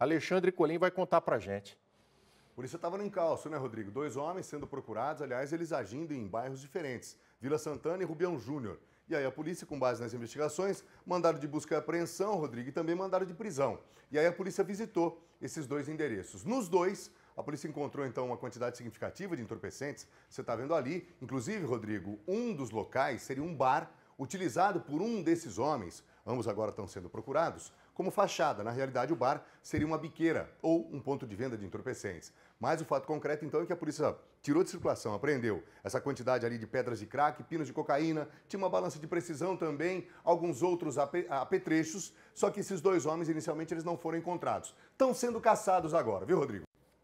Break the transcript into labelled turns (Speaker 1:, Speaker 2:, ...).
Speaker 1: Alexandre Colim vai contar para gente. Polícia estava no encalço, né, Rodrigo? Dois homens sendo procurados, aliás, eles agindo em bairros diferentes, Vila Santana e Rubião Júnior. E aí a polícia, com base nas investigações, mandaram de busca e apreensão, Rodrigo, e também mandaram de prisão. E aí a polícia visitou esses dois endereços. Nos dois, a polícia encontrou então uma quantidade significativa de entorpecentes. Você está vendo ali, inclusive, Rodrigo, um dos locais seria um bar utilizado por um desses homens, ambos agora estão sendo procurados, como fachada. Na realidade, o bar seria uma biqueira ou um ponto de venda de entorpecentes. Mas o fato concreto, então, é que a polícia tirou de circulação, apreendeu essa quantidade ali de pedras de crack, pinos de cocaína, tinha uma balança de precisão também, alguns outros apetrechos, só que esses dois homens, inicialmente, eles não foram encontrados. Estão sendo caçados agora, viu, Rodrigo?